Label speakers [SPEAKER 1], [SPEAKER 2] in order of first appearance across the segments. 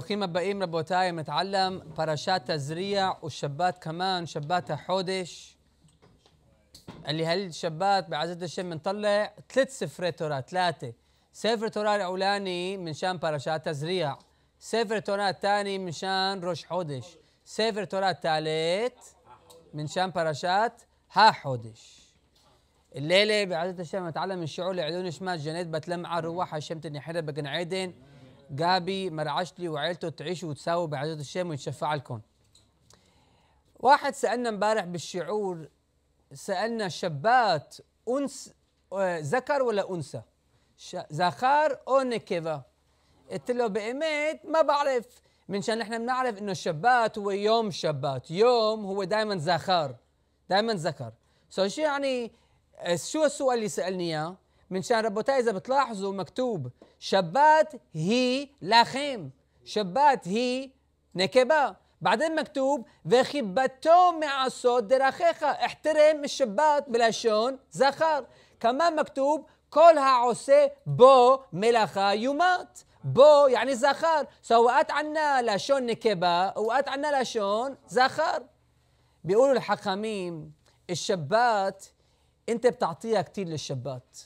[SPEAKER 1] تقييم مبدئي ربوتاي متعلم باراشات تزريع والشبات كمان شباتها حودش اللي هالشبات بعزت الشم نطلع ثلاث سفري توراه ثلاثة سفر توراه الأولاني من شان باراشات تزريع سفر توراه الثاني من شان رش حودش سفر توراه الثالث من شان باراشات ها حودش الليلة بعزت الشم بنتعلم الشعور لعيون شمال جنيت بتلمع روحها شمت النحرة بقن عيدين جابي مرعشلي وعيلته تعيشوا وتساووا بعزة الشام ويتشفع لكم واحد سألنا امبارح بالشعور سألنا شابات أنس آه، ذكر ولا أنثى ذكر أو نكفة قلت له بقيمات ما بعرف منشان نحن بنعرف انه الشبات هو يوم شبات يوم هو دائما ذخر دائما ذكر سو شو يعني آه، شو السؤال اللي سالني اياه من شان ربوتاي اذا بتلاحظوا مكتوب شبات هي لاخيم شبات هي نكبه بعدين مكتوب وخبتو مع الصوت دراخيخا احترم الشبات بلاشون زخر كمان مكتوب كل העושה بو מלאכה יומת. בו, יעני זכר. סוואת عنا لاشون נקבה, وقت عنا لاشون زخر بيقولوا الحكמים الشبات انت بتعطيها كتير للشبات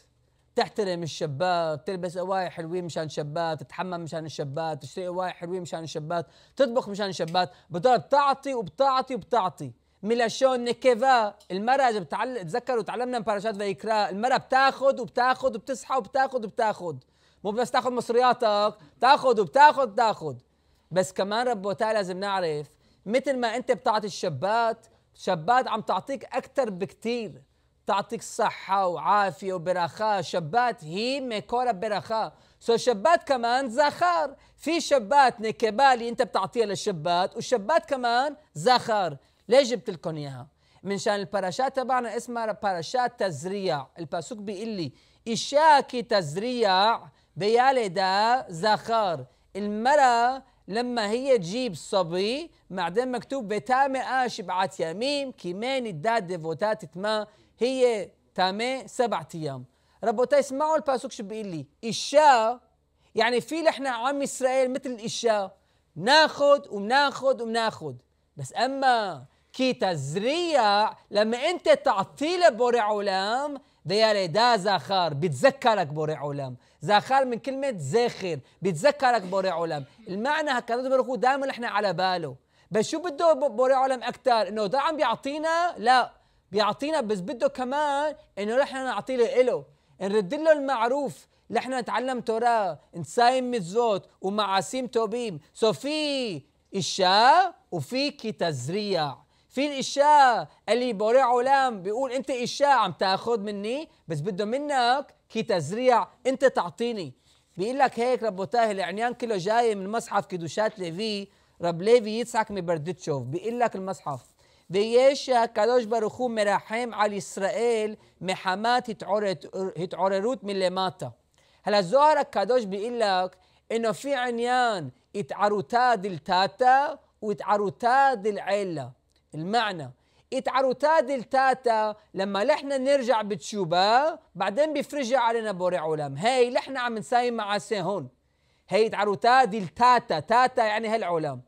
[SPEAKER 1] تحترم الشباب تلبس اواعي حلوين مشان الشابات تتحمم مشان الشباب تشتري اواعي حلوين مشان الشباب تطبخ مشان الشباب بتقدر بتعطي وبتعطي وبتعطي ميلاشون نكيفا المرأة إذا بتعلم تذكروا تعلمنا من باراشات فيكرا المرأة بتاخذ وبتاخذ وبتصحى وبتاخذ وبتاخذ مو بس تاخذ مصرياتك تاخذ وبتاخذ تاخذ بس كمان رب وتعالى لازم نعرف مثل ما انت بتعطي الشبات شبات عم تعطيك اكثر بكثير تعطيك صحة وعافية وبرخاء شابات هي ميكورة برخاء سو شابات كمان زخار في شابات نكبالي انت بتعطيها للشابات والشبات كمان زخار ليش جبت لكم اياها منشان الباراشات تبعنا اسمها باراشات تزريع الباسوك بيقول لي إشاكي تزريع بيالدا زخار المرأة لما هي تجيب صبي معدن مكتوب بتامي آش بعت يميم كيماني داد ديفوتات تما هي تامة سبعة أيام ربوتاي اسمعوا الباسوك شو بيقول لي إشاء يعني في نحن عم إسرائيل مثل الإشاء ناخد ومناخد ومناخد بس أما كي تزريع لما أنت تعطي لبوري عولام ديالي دا زاخار بتذكرك بوري عولام زاخار من كلمة زاخر بتذكرك بوري عولام المعنى هكذا بركو دائما نحن على باله بس شو بده بوري عولام أكتر إنه ده عم بيعطينا لا بيعطينا بس بده كمان انه نحن نعطيه له نرد له المعروف نحن نتعلم توراه نسايم مزوت ومعاسيم توبيم سو في اشاء وفي كتزريع في الاشاء اللي بوري علام بيقول انت اشاء عم تاخذ مني بس بده منك كتزريع انت تعطيني بيقول لك هيك تاه العنيان كله جاي من مصحف كدوشات ليفي رب ليفي يتسعك مبردتشوف بيقول لك المصحف ויש הקדוש ברוך הוא מרחם על ישראל מחמת התעורר, התעוררות מלמטה. هلا الزهر الكادوش بيقول لك انه في عنيان اتعروتا دلتاتا واتعروتا دلعيلة المعنى اتعروتا دلتاتا لما لحنا نرجع بتشوبة بعدين بيفرجها علينا بوري علام هاي لحنا عم نسايم مع هون هي اتعروتا دلتاتا تاتا يعني هالعلام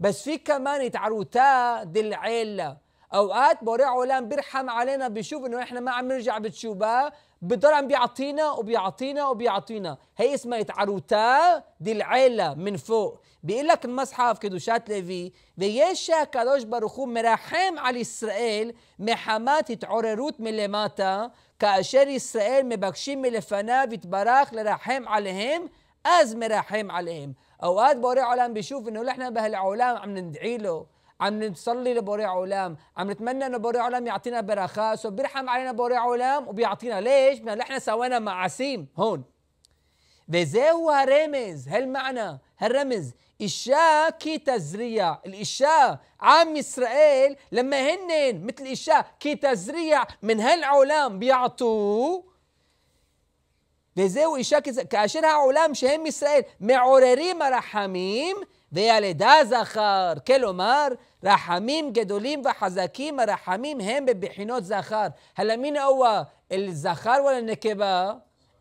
[SPEAKER 1] بس في كمان تعروتا دي العيلة اوقات بوري عولان بيرحم علينا بيشوف انه احنا ما عم نرجع بتشوبه بضل عم بيعطينا وبيعطينا وبيعطينا هي اسمها يتعروتا دي العيلة من فوق بيقول لك المصحف كدوشات ليفي ويشا ויש הקדוש مراحم على اسرائيل محمات ישראל من התעוררות מלמטה, اسرائيل مبكشين من מלפניו יתברך לרחם عليهم از مراحم عليهم اوقات بوري علام بيشوف انه نحن بهالعلام عم ندعي له عم نصلي لبوري علام عم نتمنى انه بوري علام يعطينا بركات وبيرحم علينا بوري علام وبيعطينا ليش لانه نحن سوينا مع عسيم هون بذي هو رمز هالمعنى هالرمز إشاء كي تزريع الإشاء عام إسرائيل لما هنن مثل إشاء كي تزريع من هالعلام بيعطوه וזהו אישה כאשר העולם שהם ישראל מעוררים הרחמים וילדה זכר. כלומר, רחמים גדולים וחזקים הרחמים הם בבחינות זכר. הלמין אוה אל זכר ואל נקבה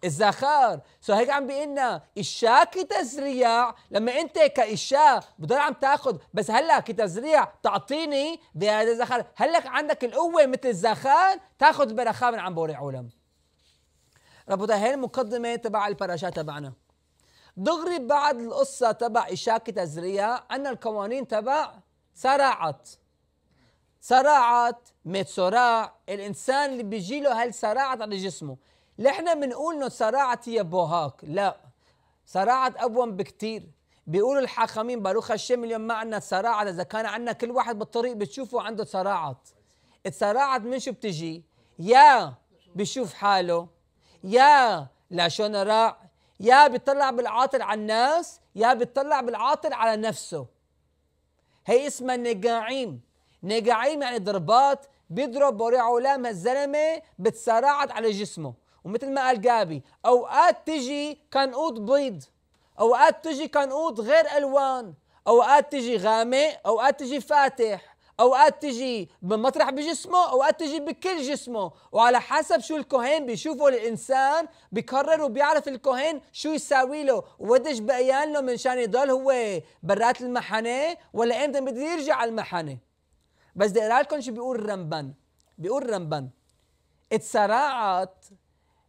[SPEAKER 1] الزخار سو هيك عم بيقلنا إشاء كتزريع لما أنت كإشاء بضل عم تاخذ بس هلا كتزريع تعطيني بهذا الزخار هلا عندك القوة مثل الزخار تاخذ بركه من عم بوري علم ربطة هي المقدمه تبع الفراشات تبعنا دغري بعد القصه تبع اشاكه تزريها ان القوانين تبع سرعت سرعت متسرع الانسان اللي بيجي له سرعت على جسمه نحن بنقول انه سرعت هي بوهاك لا سرعت اقوم بكتير بيقولوا الحاخامين باروخ الشم اليوم ما عندنا سرعت إذا كان عندنا كل واحد بالطريق بتشوفه عنده سرعت السرعت من شو بتجي يا بيشوف حاله يا لاشون راع يا بيطلع بالعاطل على الناس يا بيطلع بالعاطل على نفسه هي اسمها نجاعيم نجاعيم يعني ضربات بيضرب بوري علام الزلمة بتسارعت على جسمه ومثل ما قال جابي اوقات تجي كنقود بيض اوقات تجي كنقود غير الوان اوقات تجي غامق اوقات تجي فاتح اوقات تجي بمطرح بجسمه اوقات تجي بكل جسمه وعلى حسب شو الكهين بيشوفه الانسان بقرر وبيعرف الكهين شو يساوي له وقديش بقيان له منشان يضل هو برات المحنه ولا امتى بده يرجع على المحنه بس بدي اقرا لكم شو بيقول رمبان بيقول رمبان اتسرعت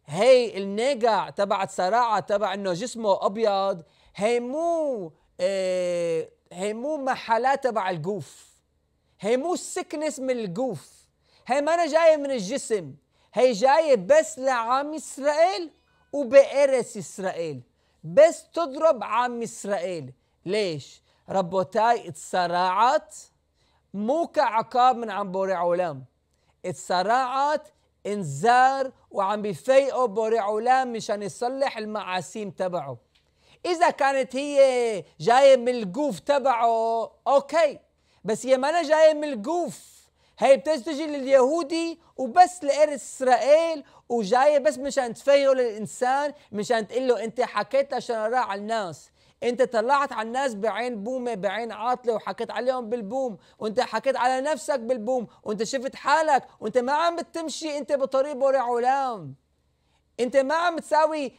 [SPEAKER 1] هي النقع تبع سراعه تبع انه جسمه ابيض هي مو اه هي مو محلات تبع الجوف هي مو سكنس من الجوف هي ما انا جايه من الجسم هي جايه بس لعم اسرائيل وبإرس اسرائيل بس تضرب عم اسرائيل ليش ربوتاي اتصارعت مو كعقاب من عم بوري عولام اتصارعت انذار وعم بفيقوا بوري عولام مشان يصلح المعاسيم تبعه اذا كانت هي جايه من الجوف تبعه اوكي بس هي مانا جايه من الجوف هي بتسجل لليهودي وبس لارث اسرائيل وجايه بس مشان تفيقه للانسان مشان تقول له انت حكيت عشان على الناس انت طلعت على الناس بعين بومة بعين عاطلة وحكيت عليهم بالبوم وانت حكيت على نفسك بالبوم وانت شفت حالك وانت ما عم بتمشي انت بطريق بوري علام انت ما عم تساوي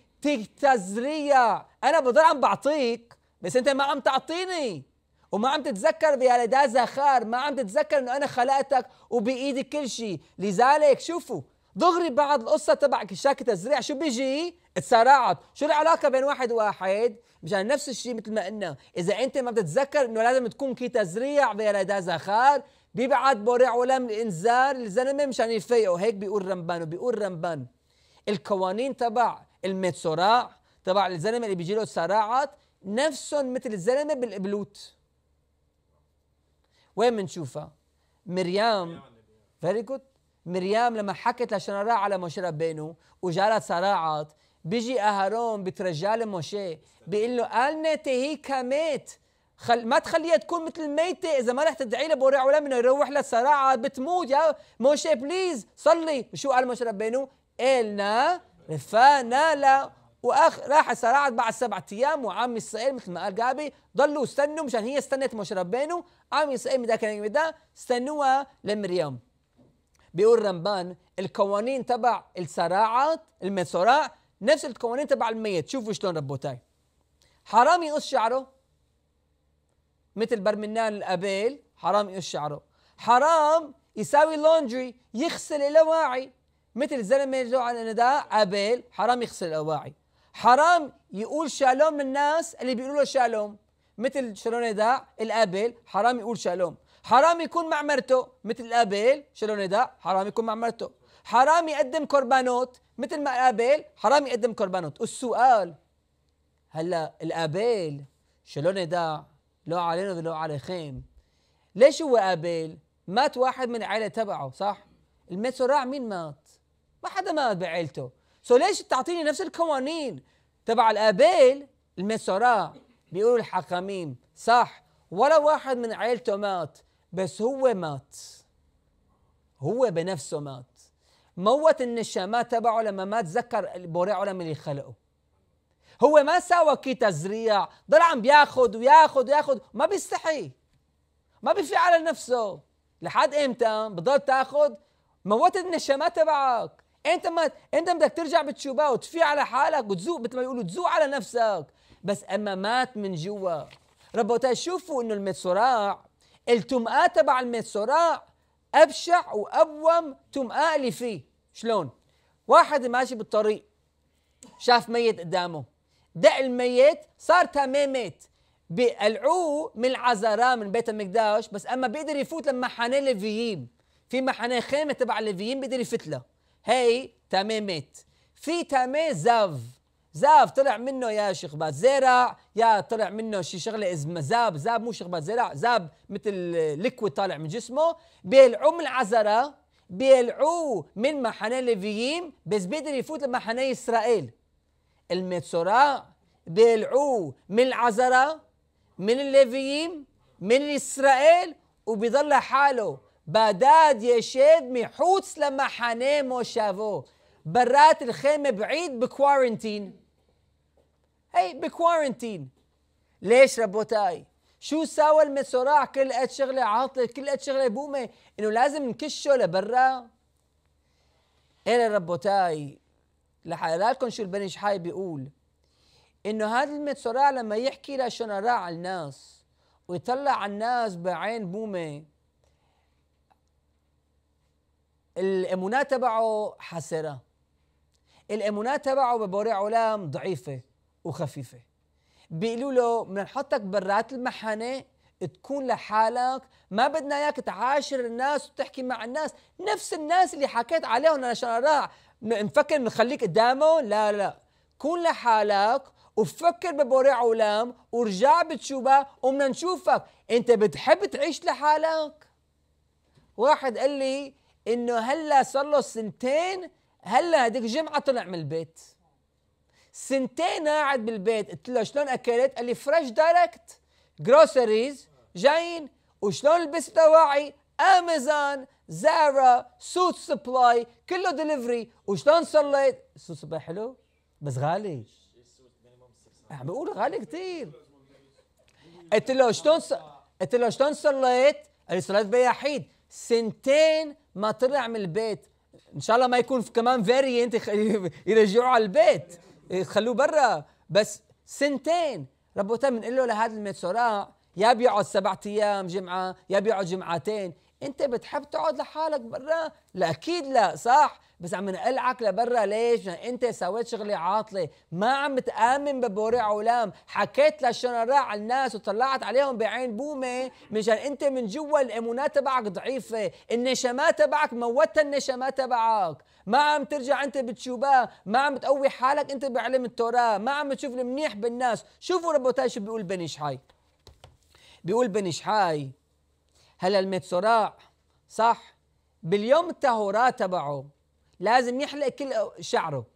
[SPEAKER 1] تزريع انا بضل عم بعطيك بس انت ما عم تعطيني وما عم تتذكر لدا إيه زخار ما عم تتذكر انه انا خلقتك وبايدي كل شيء لذلك شوفوا دغري بعد القصة تبع كشاك تزريع شو بيجي؟ تصارعت، شو العلاقة بين واحد وواحد؟ مشان نفس الشيء مثل ما قلنا، إذا أنت ما بتتذكر إنه لازم تكون كي تزريع بيردا إيه زخار، بيبعت بورع ولم الإنذار الزلمة مشان يفيقوا، هيك بيقول رمبان وبيقول رمبان القوانين تبع الميتسوراع تبع الزلمة اللي بيجي له تصارعت نفسهم مثل الزلمة بالإبلوت وين بنشوفها؟ مريم فيري جود مريم لما حكت راح على موشي ربينو وجارت صراعات بيجي اهارون بترجع لموشي بيقول له قالنا تهي كميت خل ما تخليها تكون مثل الميتة إذا ما رح تدعي لها بورع ولا منه يروح لها صراعة بتموت يا موشي بليز صلي شو قال موشي ربينو قالنا رفانا لا واخ راح سرعت بعد سبعة ايام وعم اسرائيل مثل ما قال جابي ضلوا استنوا مشان هي استنت مش ربينه عم اسرائيل من ذاك اليوم ده استنوها لمريم بيقول رمبان القوانين تبع السراعات المصراع نفس القوانين تبع الميت شوفوا شلون ربوتاي حرام يقص شعره مثل برمنان الابيل حرام يقص شعره حرام يساوي لونجري يغسل الاواعي مثل زلمه اللي عنده ابيل حرام يغسل الاواعي حرام يقول شالوم الناس اللي بيقولوا له شالوم مثل شلون شلونيداع الابل حرام يقول شالوم حرام يكون مع مرته مثل الابل شلونيداع حرام يكون مع مرته حرام يقدم كربانوت مثل ما الابل حرام يقدم كربانوت السؤال هلا الابل شلونيداع لو علينا ولو خيم ليش هو ابل مات واحد من العائله تبعه صح المسراع مين مات ما حدا مات بعائلته سو ليش تعطيني نفس القوانين تبع الابيل المسوراه بيقولوا الحكامين صح ولا واحد من عيلته مات بس هو مات هو بنفسه مات موت النشامات تبعه لما ما تذكر بورئه علم اللي خلقه هو ما ساوى كي تزريع ضل عم بياخد وياخد وياخد ما بيستحي ما بيفي على نفسه لحد امتى بضل تاخد موت النشامات تبعك انت ما انت بدك ترجع بتشوبها وتفي على حالك وتذوق مثل ما يقولوا تذوق على نفسك بس اما مات من جوا ربوتي شوفوا انه صراع التمقاه تبع صراع ابشع وابوم تمقاه اللي فيه شلون؟ واحد ماشي بالطريق شاف ميت قدامه دق الميت صار تمامت بقلعوه من العذراء من بيت المقداش بس اما بيقدر يفوت لما حناه ليفيين في محناه خيمه تبع لفييم بيقدر يفت هي تميمت في تمي زاف زاف طلع منه يا شخبات زرع يا طلع منه شي شغله اسمها زاب زاب مو شخبات زرع زاب مثل ليكويد طالع من جسمه بيلعوه من العزره بيلعوه من محنة ليفيين بس بيقدر يفوت لمحنة اسرائيل الميتسوراء بيلعوه من العزره من الليفيين من اسرائيل وبيضل حاله بداد يشيد محوت لما حاني موشافو برات الخيمة بعيد بكوارنتين هي بكوارنتين ليش ربوتاي شو ساوى المسراع كل قد شغلة عاطلة كل قد شغلة بومة انه لازم نكشه لبرا إيه ربوتاي لحالكم شو البني حاي بيقول انه هذا المسراع لما يحكي لشنراع الناس ويطلع على الناس بعين بومه الامونات تبعه حسره الامونات تبعه ببوري علام ضعيفه وخفيفه بيقولوا له بدنا نحطك برات المحنه تكون لحالك ما بدنا اياك تعاشر الناس وتحكي مع الناس نفس الناس اللي حكيت عليهم شان راح نفكر نخليك قدامه لا لا كون لحالك وفكر ببوري علام ورجع بتشوبة ومنا نشوفك انت بتحب تعيش لحالك واحد قال لي انه هلا صار له سنتين هلا هذيك الجمعه طلع من البيت سنتين قاعد بالبيت قلت له شلون اكلت؟ قال لي فريش دايركت جروسريز جايين وشلون لبست دواعي؟ امازون زارا سوت سبلاي كله دليفري وشلون صليت؟ سوت سبلاي حلو بس غالي عم آه، بقول غالي كثير قلت له شلون قلت له شلون صليت؟ قال لي صليت بيحيد سنتين ما طلع من البيت ان شاء الله ما يكون كمان انت يرجعوه على البيت خلوه برا بس سنتين رب وتعالى بنقول له لهذا الميتسوراء يا بيقعد سبعة ايام جمعه يا بيقعد جمعتين انت بتحب تقعد لحالك برا لا اكيد لا صح بس عم نقلعك لبرا ليش؟ انت سويت شغله عاطله، ما عم تامن ببوري علام، حكيت للشنراء على الناس وطلعت عليهم بعين بومه مشان انت من جوا الايمونات تبعك ضعيفه، النشمات تبعك موتت النشمات تبعك، ما عم ترجع انت بتشوبها، ما عم تقوي حالك انت بعلم التوراه، ما عم تشوف المنيح بالناس، شوفوا ربوتاي شو بيقول بني شحاي. بيقول بني شحاي هلا الميتسوراع صح باليوم التهوراه تبعه لازم يحلق كل شعره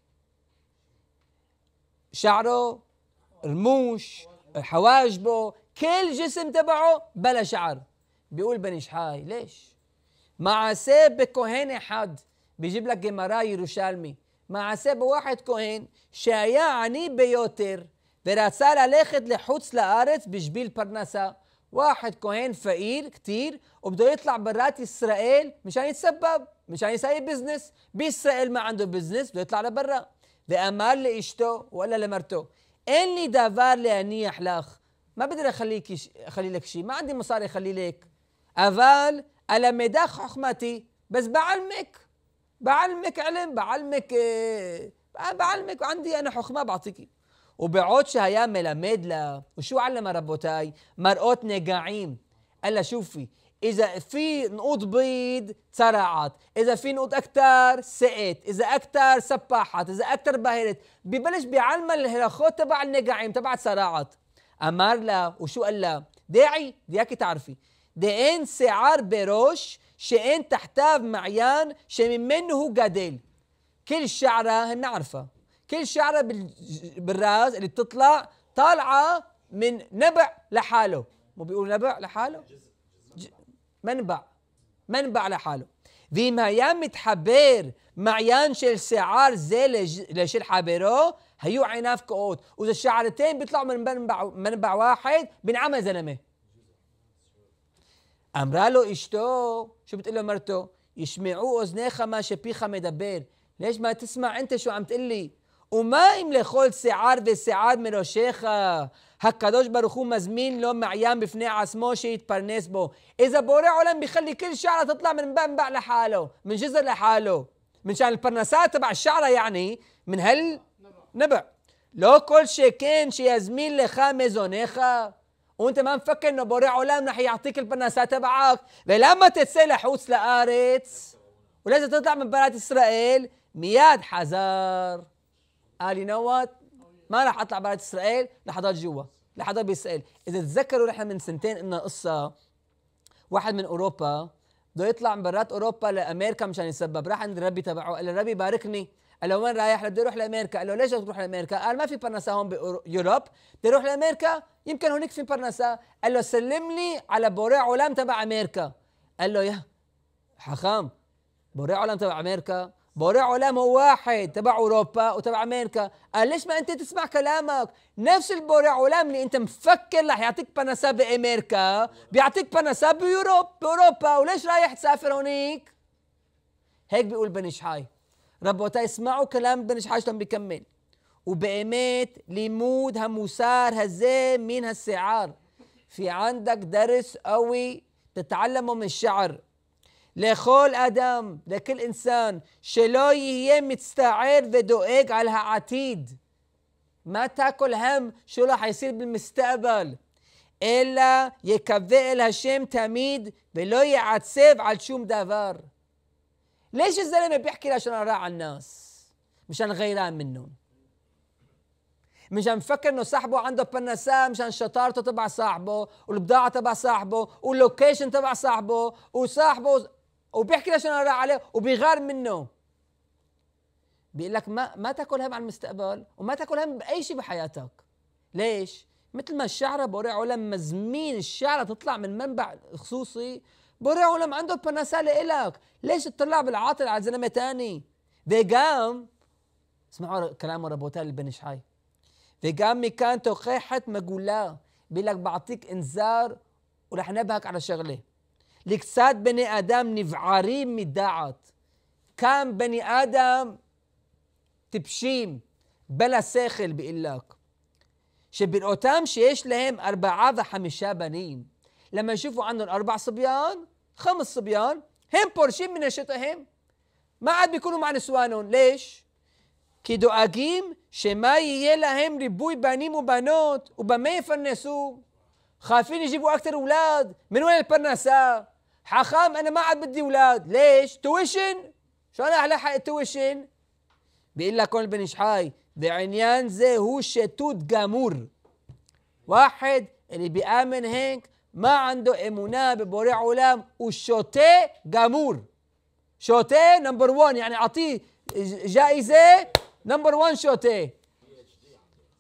[SPEAKER 1] شعره رموش حواجبه كل جسم تبعه بلا شعر بيقول بني شحاي ليش مع سيب كهنة حد بيجيب لك جمراي يروشالمي مع سيب واحد شايا عني بيوتر برسالة لاخد لحوتس لارت بجبيل برنسا واحد كوهين فقير كتير وبده يطلع برات اسرائيل مشان يتسبب مشان يسوي يعني بزنس بيسائل ما عنده بزنس بده يطلع لبرا لأمال لإشته ولا لمرته إني دافار لأني أحلاخ ما بقدر أخليك أخلي لك شيء ما عندي مصاري أخلي لك أفال على مداخ حكمتي بس بعلمك بعلمك علم بعلمك إيه بعلمك عندي أنا حكمة بعطيكي وبعودش هيا ملمد وشو علم ربوتاي مرقوت نقاعيم قال شوفي اذا في نقود بيض ترعت اذا في نقود اكثر سقت اذا اكثر سبحت اذا اكثر بهرت ببلش بيعلم الهراخوت تبع النجاعيم تبع تسرعت امر لها وشو قال لها داعي بدي تعرفي دين سعار بروش شئين تحتاب معيان شمن منه قديل كل شعرة هن عارفة كل شعرة بالراس اللي بتطلع طالعة من نبع لحاله مو بيقول نبع لحاله منبع منبع לحاله ואם היה מתחבר מעיין של שיער זה לשל חברו, היו עיניו קאות. וזה שערתיים ביטלעו מנבע ואחד, בנעמה זנמה. אמרה לו אשתו, שבתقول له מרתו, ישמעו אוזניך מה שפיך מדבר. ليش ما تسمع انت شو عم تقول لي وما يملي خول سعار بسعار من رشيخة הקדוש ברוך הוא מזמין לא מעיין בפני עצמו שיתפרנס בו. איזה בורא עולם בيخلي كل شعرة تطلع من بنبع لحاله من جزر لحاله من شان البرنسات تبع الشعرة يعني من هال نبع لو كل شي كان شي שיזמין לך מזונך وانت ما مفكر انه بوري علم رح يعطيك البناسة تبعك لما تتسي لحوت لارتس ولازم تطلع من بلاد اسرائيل مياد حذر قال يو نو وات ما راح اطلع برا اسرائيل لحضر جوا لحضر باسرائيل اذا تذكروا نحن من سنتين قلنا قصه واحد من اوروبا بده يطلع من برات اوروبا لامريكا مشان يتسبب راح عند الربي تبعه قال له ربي باركني قال له وين رايح؟ بدي اروح لامريكا، قال له ليش بدك تروح لامريكا؟ قال ما في برنسا هون بيوروب، بدي اروح لامريكا يمكن هناك في برنسا، قال له سلم لي على بورع علام تبع امريكا، قال له يا حخام بورع علام تبع امريكا بورع هو واحد تبع اوروبا وتبع امريكا قال ليش ما انت تسمع كلامك نفس البوري علام اللي انت مفكر رح يعطيك بنسا بامريكا بيعطيك بنسا بيوروب باوروبا وليش رايح تسافر هونيك هيك بيقول بنشحاي شحاي رب وقتها اسمعوا كلام بنشحاي شلون بيكمل وبأمات ليمود هموسار هزي من هالسعار في عندك درس قوي تتعلمه من الشعر لخول ادم لكل انسان شلو هي متستعير ودوئق على عتيد ما تاكل هم شو راح يصير بالمستقبل الا يكفي الهشيم تميد ولو يعتسف على شوم مدافر ليش الزلمه بيحكي عشان اراع الناس مشان غيران منهم مشان مفكر انه صاحبه عنده بنساء مشان شطارته تبع صاحبه والبضاعه تبع صاحبه واللوكيشن تبع صاحبه وصاحبه وبيحكي له شنو راح عليه وبيغار منه بيقول لك ما ما تاكل هم على المستقبل وما تاكل هم باي شيء بحياتك ليش مثل ما الشعرة بوري علم مزمين الشعرة تطلع من منبع خصوصي بوري علم عنده بنسالة إلك ليش تطلع بالعاطل على زلمة تاني قام اسمعوا كلام ربوتال بن شحاي قام مكانته خيحة مقولا بيقول لك بعطيك انذار ورح نبهك على شغله לקצת בני אדם נבערים מדעת. קם בני אדם טיפשים, בלה שכל באילק. שבראותם שיש להם ארבעה וחמישה בנים, למה ישופו ענן ארבע סביון, חמס סביון, הם פורשים מנשותיהם. מה עד ביקונו מע נשואנון? לيش? כי דואגים שמה יהיה להם ריבוי בנים ובנות, ובמה יפרנסו? חייבים יג'יבו אכתר אולד, מנוהל פרנסה? حخام انا ما عاد بدي اولاد ليش تويشن انا احلى تويشن بيقول لك هون بن شحاي بعنيان زي هو شتوت جامور واحد اللي بيآمن هيك ما عنده ايمونه ببوري علام وشوتي جامور شوتي نمبر 1 يعني اعطيه جائزه نمبر 1 شوتي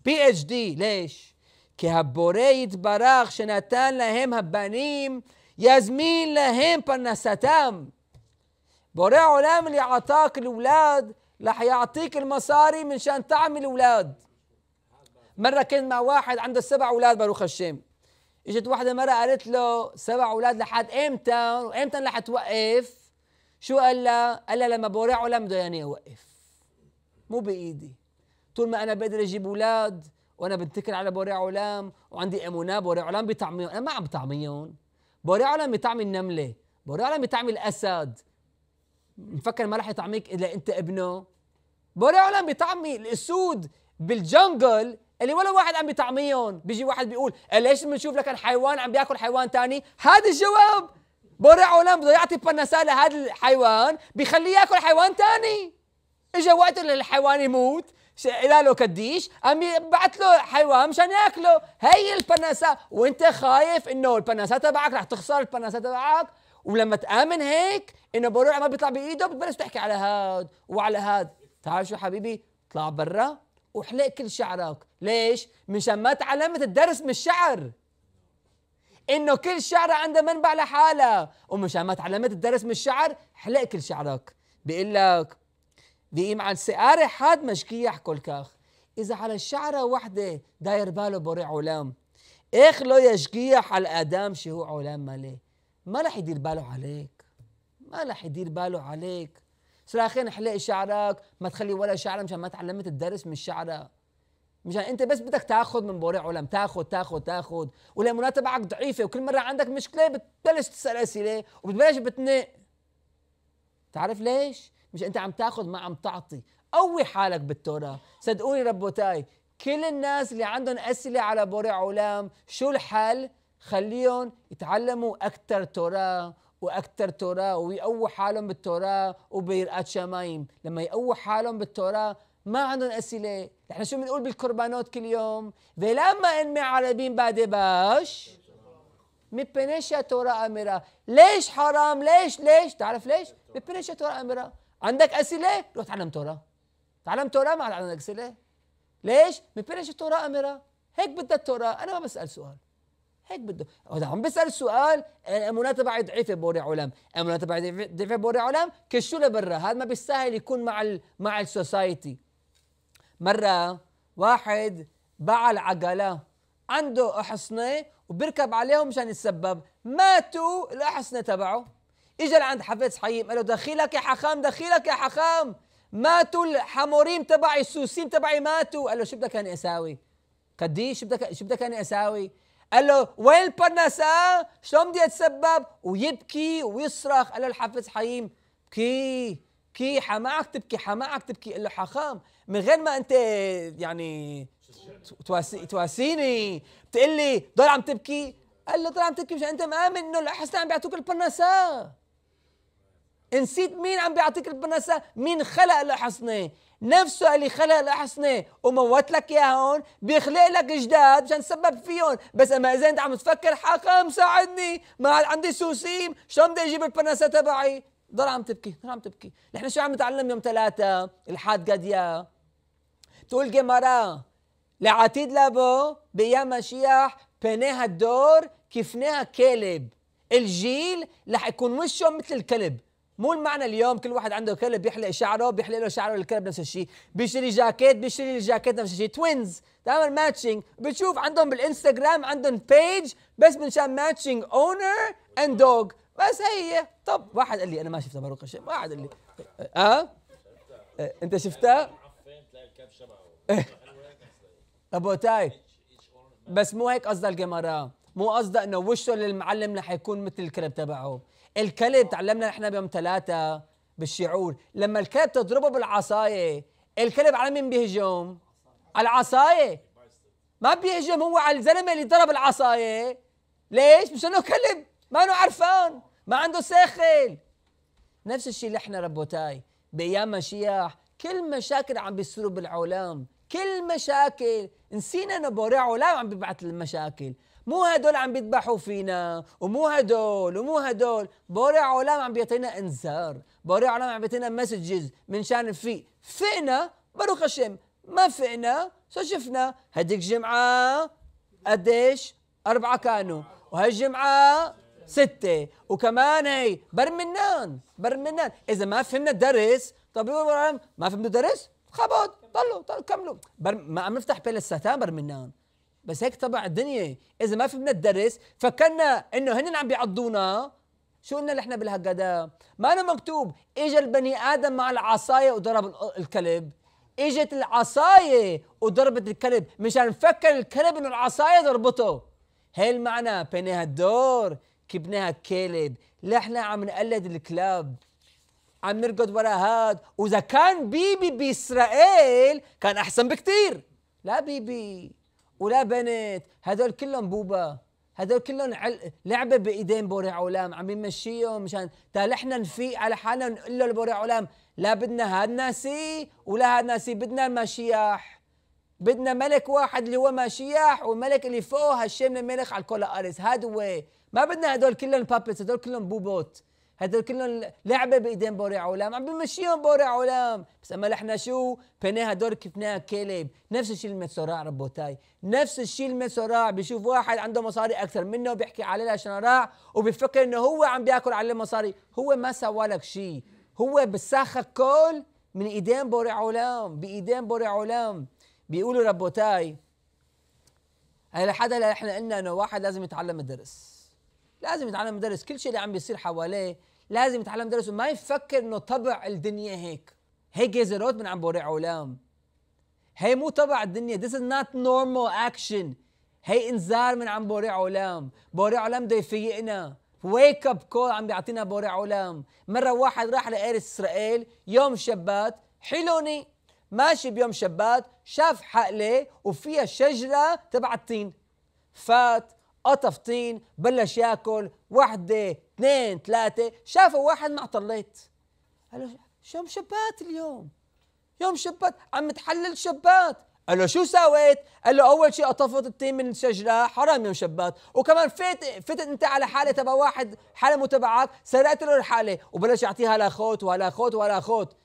[SPEAKER 1] بي اتش دي ليش؟ كي הבורא יתברך شنتان لهم هبانيم يزمين لهم بالنستام بوري علام اللي عطاك الاولاد رح يعطيك المصاري من شان تعمل اولاد مره كنت مع واحد عنده سبع اولاد باروخ الشام اجت واحده مره قالت له سبع اولاد لحد امتى وامتى رح توقف شو قال لها قال لها لما بوري علام بده ياني اوقف مو بايدي طول ما انا بقدر اجيب اولاد وانا بنتكل على بوري علام وعندي امونه بوري علام بيطعميهم انا ما عم بطعميهم بوري علم بطعم النمله بوري علم بطعم الاسد مفكر ما رح يطعمك الا انت ابنه بوري علم بطعم الاسود بالجنجل اللي ولا واحد عم بيطعميهم بيجي واحد بيقول ليش بنشوف لك الحيوان عم بياكل حيوان ثاني هذا الجواب بوري عالم بده يعطي بنساه لهذا الحيوان بخليه ياكل حيوان ثاني اجى وقت للحيوان يموت إلى له كديش عم يبعت له حيوان مشان ياكله هي البناسة وانت خايف انه البناسة تبعك رح تخسر البناسة تبعك ولما تآمن هيك انه بروع ما بيطلع بايده بتبلش تحكي على هاد وعلى هاد تعال شو حبيبي طلع برا وحلق كل شعرك ليش؟ مشان ما تعلمت الدرس من الشعر انه كل شعرة عندها منبع لحالها ومشان ما تعلمت الدرس من الشعر حلق كل شعرك بيقول لك بقيم عن سقارة حاد مشكي يحكو الكاخ إذا على الشعرة وحدة داير باله بري علام إخ لو يشكيح على الآدم هو علام مالي ما رح يدير باله عليك ما رح يدير باله عليك سلاخين حلق شعرك ما تخلي ولا شعره مشان ما تعلمت الدرس من الشعرة مشان انت بس بدك تاخذ من بوري علام تاخذ تاخذ تاخذ والايمونات تبعك ضعيفه وكل مره عندك مشكله بتبلش تسال اسئله وبتبلش بتنق تعرف ليش؟ مش انت عم تاخذ ما عم تعطي قوي حالك بالتوراه صدقوني ربوتاي كل الناس اللي عندهم اسئله على بوري علام شو الحل خليهم يتعلموا اكثر توراه واكثر توراه ويقووا حالهم بالتوراه وبيرقات شمايم لما يقووا حالهم بالتوراه ما عندهم اسئله نحن شو بنقول بالقربانات كل يوم ولما انمي عربين بعد باش مبنيش تورا اميره ليش حرام ليش ليش تعرف ليش مبنيش تورا اميره عندك اسئله روح تعلم توراه تعلم توراه ما عندك اسئله ليش من التوراه امره هيك بدها التوراه انا ما بسال سؤال هيك بده هذا عم بسال سؤال الامونه تبعي ضعيفه بوري علم الامونه تبعي ضعيفه بوري علم كشوا لبرا هذا ما بيستاهل يكون مع الـ مع السوسايتي مره واحد باع العجله عنده احصنه وبركب عليهم مشان يتسبب ماتوا الاحصنه تبعه اجى لعند حفيظ حييم قال له دخيلك يا حخام دخيلك يا حخام ماتوا الحموريم تبعي السوسين تبعي ماتوا قال له شو بدك انا اساوي؟ قديش بدك شو بدك انا اساوي؟ قال له وين البرنساء؟ شلون بدي اتسبب؟ ويبكي ويصرخ قال له الحافظ حييم بكي بكي حماعك تبكي حماعك تبكي قال له حخام من غير ما انت يعني تواسي تواسيني بتقول لي ضل عم تبكي قال له ضل عم تبكي مشان انت مآمن انه الاحسن عم بيعطوك البرنساء نسيت مين عم بيعطيك البنسة مين خلق الأحصنة نفسه اللي خلق الأحصنة وموت لك هون بيخلق لك جداد مشان تسبب فيهم بس أما إذا أنت عم تفكر حكم ساعدني ما عندي سوسيم شلون بدي أجيب البنسة تبعي ضل عم تبكي ضل عم تبكي نحن شو عم نتعلم يوم ثلاثة الحاد قد يا تقول جمارا لعتيد لابو بأيام مشيح بنيها الدور كفناها كلب الجيل رح يكون وشه مثل الكلب مو المعنى اليوم كل واحد عنده كلب بيحلق شعره بيحلق له شعره للكلب نفس الشيء بيشتري جاكيت بيشتري الجاكيت نفس الشيء توينز تعمل ماتشنج بتشوف عندهم بالانستغرام عندهم بيج بس منشان ماتشنج اونر اند دوغ بس هي طب واحد قال لي انا ما شفتها باروق الشيء واحد قال لي اه, آه؟ انت شفتها ابو تاي بس مو هيك قصدها الجمارة مو قصدها انه وشه للمعلم رح يكون مثل الكلب تبعه الكلب تعلمنا نحن بيوم ثلاثة بالشعور لما الكلب تضربه بالعصاية الكلب على مين بيهجم؟ على العصاية ما بيهجم هو على الزلمة اللي ضرب العصاية ليش؟ مش انه كلب ما انه عرفان ما عنده ساخل نفس الشيء نحن ربوتاي بايام مشيح كل مشاكل عم بيصيروا بالعالم كل مشاكل نسينا انه بوري عالم عم بيبعث المشاكل مو هدول عم بيذبحوا فينا ومو هدول ومو هدول بوري عالم عم بيعطينا انذار بوري عالم عم بيعطينا مسجز من شان في فقنا بروخ هشم ما فقنا شو شفنا هديك جمعة قديش أربعة كانوا وهالجمعة ستة وكمان هي برمنان برمنان إذا ما فهمنا الدرس طب ما فهمتوا الدرس خبط ضلوا كملوا ما عم نفتح بين الستان برمنان بس هيك طبع الدنيا اذا ما في بدنا ندرس فكرنا انه هن عم بيعضونا شو قلنا نحن بالهجدا ما أنا مكتوب اجى البني ادم مع العصايه وضرب الكلب اجت العصايه وضربت الكلب مشان نفكر الكلب انه العصايه ضربته هي المعنى بنيها الدور كبناها كلب نحن عم نقلد الكلاب عم نرقد ورا هاد واذا كان بيبي باسرائيل كان احسن بكتير لا بيبي ولا بنت هذول كلهم بوبا هذول كلهم عل... لعبه بايدين بوري علام عم يمشيهم مشان تا نحن نفيق على حالنا ونقول له لبوري علام لا بدنا هاد ناسي ولا هاد ناسي بدنا المشياح بدنا ملك واحد اللي هو مشياح والملك اللي فوق هالشيء من الملك على الكولا اريس هاد هو ما بدنا هدول كلهم بابيتس هدول كلهم بوبوت هذول كلهم لعبه بايدين بوري عولام عم بمشيهم بوري عولام بس اما احنا شو بناها هدول كفناها كيليب نفس الشيء المسوراع ربوتاي نفس الشيء المسوراع بيشوف واحد عنده مصاري اكثر منه وبيحكي عليه عشان راع وبيفكر انه هو عم بياكل على المصاري هو ما سوى لك شيء هو بسخ كل من ايدين بوري عولام بايدين بوري عولام بيقولوا ربوتاي هلا حدا احنا قلنا انه واحد لازم يتعلم الدرس لازم يتعلم مدرس كل شيء اللي عم بيصير حواليه لازم يتعلم مدرس وما يفكر انه طبع الدنيا هيك هي جيزروت من عم بوري عولام هي مو طبع الدنيا this is not normal action هي انذار من عم بوري عولام بوري عولام بده يفيقنا ويك اب كول عم بيعطينا بوري عولام مره واحد راح لقارس اسرائيل يوم شبات حلوني ماشي بيوم شبات شاف حقله وفيها شجره تبع التين فات قطف طين بلش ياكل وحدة اثنين ثلاثة شافوا واحد مع طليت قال له شو شبات اليوم يوم شبات عم تحلل شبات قال له شو سويت؟ قال له اول شيء قطفت التين من الشجره حرام يا شبات وكمان فت فتت انت على حاله تبع واحد حاله متبعك سرقت له الحاله وبلش يعطيها لا خوت ولا خوت ولا خوت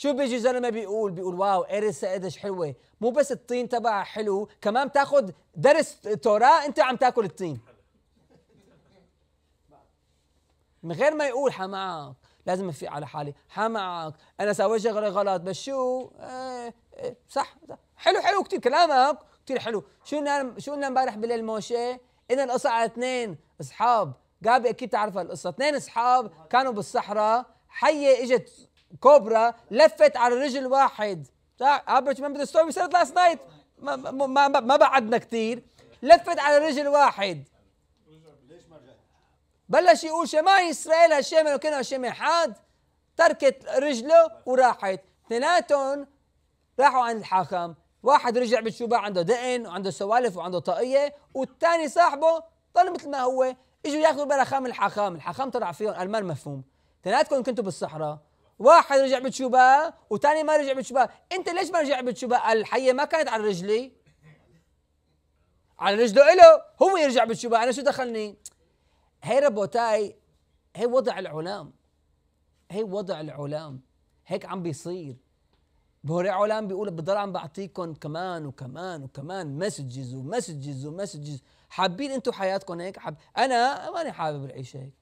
[SPEAKER 1] شو بيجي زلمه بيقول بيقول واو ارس قديش حلوه مو بس الطين تبعها حلو كمان بتاخذ درس توراه انت عم تاكل الطين من غير ما يقول حماك لازم افيق على حالي حماك انا سويت شغله غلط بس شو آه آه صح, حلو حلو كثير كلامك كثير حلو شو قلنا شو قلنا امبارح بالليل موشي قلنا القصه على اثنين اصحاب جابي اكيد تعرف القصه اثنين اصحاب كانوا بالصحراء حيه اجت كوبرا لفت على رجل واحد صح عبرت من ستوري صارت لاست نايت ما, ما, ما, بعدنا كثير لفت على رجل واحد بلش يقول شمال اسرائيل هالشمل وكان هالشمل حاد تركت رجله وراحت اثنيناتهم راحوا عند الحاكم واحد رجع بتشوبة عنده دقن وعنده سوالف وعنده طاقية والثاني صاحبه طلع مثل ما هو اجوا ياخذوا برخام الحاخام الحاخام طلع فيهم قال ما المفهوم اثنيناتكم كنتوا بالصحراء واحد رجع بتشوبه وثاني ما رجع بتشوبه انت ليش ما رجع بتشوبه قال الحيه ما كانت على رجلي على رجله إله هو يرجع بتشوبه انا شو دخلني هي ربوتاي هي وضع العلام هي وضع العلام هيك عم بيصير بوري علام بيقول بضل عم بعطيكم كمان وكمان وكمان مسجز ومسجز ومسجز حابين انتم حياتكم هيك حب انا ماني حابب العيش هيك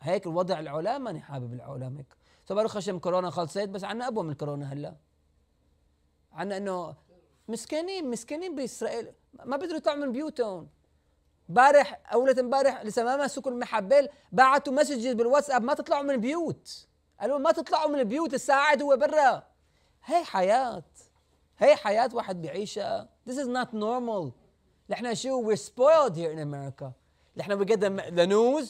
[SPEAKER 1] هيك الوضع العلام ماني حابب العلام هيك فباروك خشم كورونا خلصت بس عنا ابو من كورونا هلا عنا انه مسكينين مسكينين باسرائيل ما بيقدروا يطلعوا من بيوتهم امبارح اولة امبارح لسه ما مسكوا المحبل بعتوا مسجز بالواتساب ما تطلعوا من البيوت قالوا ما تطلعوا من البيوت الساعة هو برا هي حياة هي حياة واحد بيعيشها This is not normal نحن شو we're spoiled here in America نحن بقدر ذا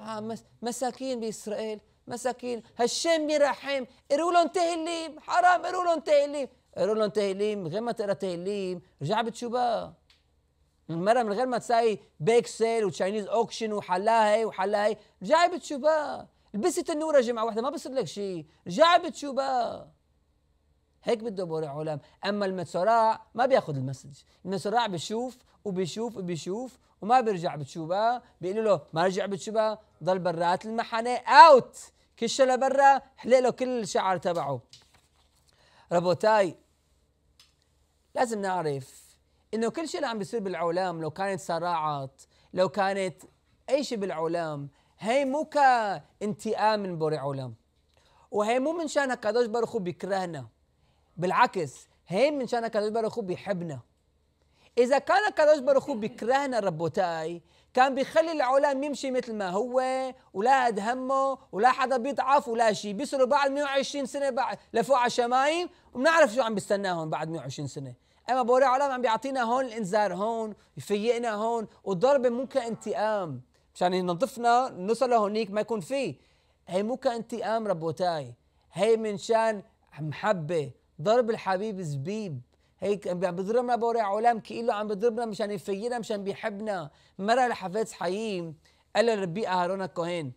[SPEAKER 1] آه مساكين بإسرائيل مساكين هشام يرحم قروا لهم تهليم حرام قروا لهم تهليم قروا لهم تهليم غير ما تقرا تهليم رجع بتشوبها المرة من غير ما تساوي بيك سيل وتشاينيز اوكشن وحلاها هي وحلاها هي رجعي بتشوبها لبسي تنوره جمعه واحده ما بصير لك شيء رجعي بتشوبها هيك بده بورع علام اما المتسرع ما بياخذ المسج المتسرع بشوف وبشوف وبشوف وما بيرجع بتشوبه بيقولوا له ما رجع بتشوبه ضل برات المحنه اوت كشه لبرا حلق له كل الشعر تبعه ربوتاي لازم نعرف انه كل شيء اللي عم بيصير بالعولام لو كانت صراعات لو كانت اي شيء بالعولام هي مو كانتقام من بوري عولام وهي مو من شان كادوش برخو بيكرهنا بالعكس هي من شان كادوش برخو بيحبنا اذا كان كدوش برخو بيكرهنا ربوتاي كان بيخلي العالم يمشي مثل ما هو ولا هاد همه ولا حدا بيضعف ولا شيء بيصيروا بعد 120 سنه بعد لفوق على الشمايم وبنعرف شو عم بيستناهم بعد 120 سنه اما بوري العالم عم بيعطينا هون الانذار هون يفيقنا هون والضربه مو كانتقام مشان ينظفنا نوصل لهونيك ما يكون فيه هي مو كانتقام ربوتاي هي من شان محبه ضرب الحبيب زبيب هيك عم بيضربنا بوري علام كيلو عم بيضربنا مشان يفينا مشان بيحبنا مرة لحفاظ حييم قال لربي هارون الكوهين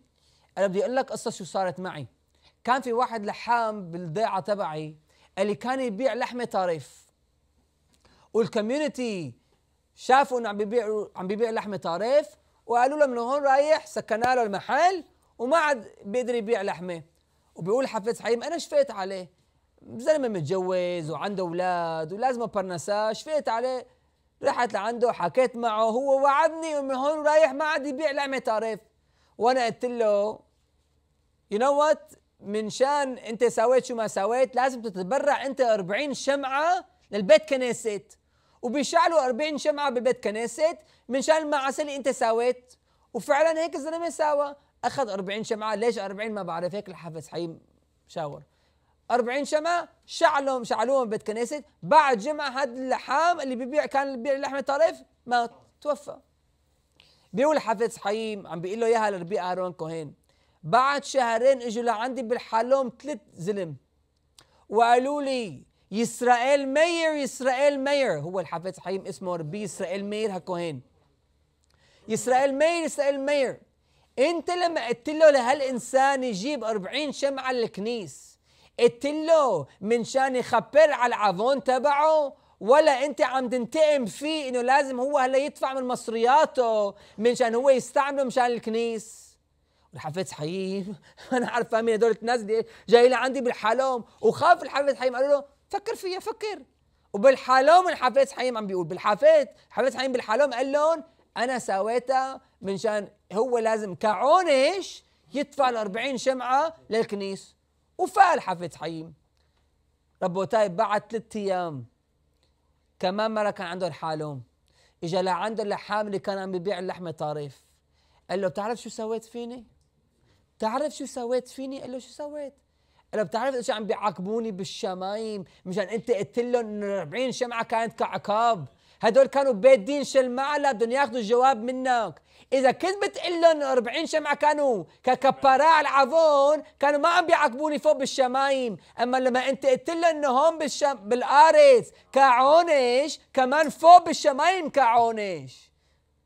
[SPEAKER 1] انا بدي اقول لك قصه شو صارت معي كان في واحد لحام بالضيعه تبعي اللي كان يبيع لحمه طرف والكوميونتي شافوا انه عم بيبيع عم بيبيع لحمه طريف وقالوا له من هون رايح سكنا له المحل وما عاد بيقدر يبيع لحمه وبيقول حفيظ حيم انا شفيت عليه زلمه متجوز وعنده اولاد ولازم افرنساه شفيت عليه رحت لعنده حكيت معه هو وعدني ومن هون رايح ما عاد يبيع لعمه تعرف وانا قلت له يو نو وات من شان انت سويت شو ما سويت لازم تتبرع انت 40 شمعه للبيت كنيست وبيشعلوا 40 شمعه بالبيت كنيست من شان المعاصي اللي انت سويت وفعلا هيك الزلمه ساوى اخذ 40 شمعه ليش 40 ما بعرف هيك الحفز حي شاور 40 شمعة شعلهم شعلوهم بيت كنيسة بعد جمعة هذا اللحام اللي بيبيع كان بيبيع لحمة طرف مات توفى بيقول حافظ حيم عم بيقول له اياها لربيع ارون كوهين بعد شهرين اجوا لعندي بالحلوم ثلاث زلم وقالوا لي يسرائيل مير يسرائيل مير هو الحافظ حيم اسمه ربي يسرائيل مير هكوهين يسرائيل مير يسرائيل مير انت لما قلت له لهالانسان يجيب 40 شمعه للكنيس اتلو من شان يخبر على العظون تبعه ولا انت عم تنتقم فيه انه لازم هو هلا يدفع من مصرياته من شان هو يستعمله مشان الكنيس الحفيظ حييم انا عارف مين هدول الناس اللي جاي لعندي بالحلم وخاف الحفيظ حييم قالوا له فكر فيها فكر وبالحلم الحفيظ حييم عم بيقول بالحفيظ الحفيظ حييم بالحلم قال لهم انا سويتها من شان هو لازم كعونش يدفع ال 40 شمعه للكنيس وفعل حفيد حيم ربوتاي بعد ثلاثة ايام كمان مره كان عنده لحالهم اجى لعنده اللحام اللي كان عم يبيع اللحمه طارف قال له بتعرف شو سويت فيني؟ بتعرف شو سويت فيني؟ قال له شو سويت؟ قال له بتعرف ايش عم بيعاقبوني بالشمايم مشان انت قلت لهم انه 40 شمعه كانت كعقاب هدول كانوا بيت دين شل معلب بدهم ياخذوا الجواب منك اذا كذبت لهم 40 شمعه كانوا ككبراء العظون العفون كانوا ما عم بيعاقبوني فوق بالشمايم اما لما انت قلت لهم انه هون بالشم... بالارض كعونش كمان فوق بالشمايم كعونش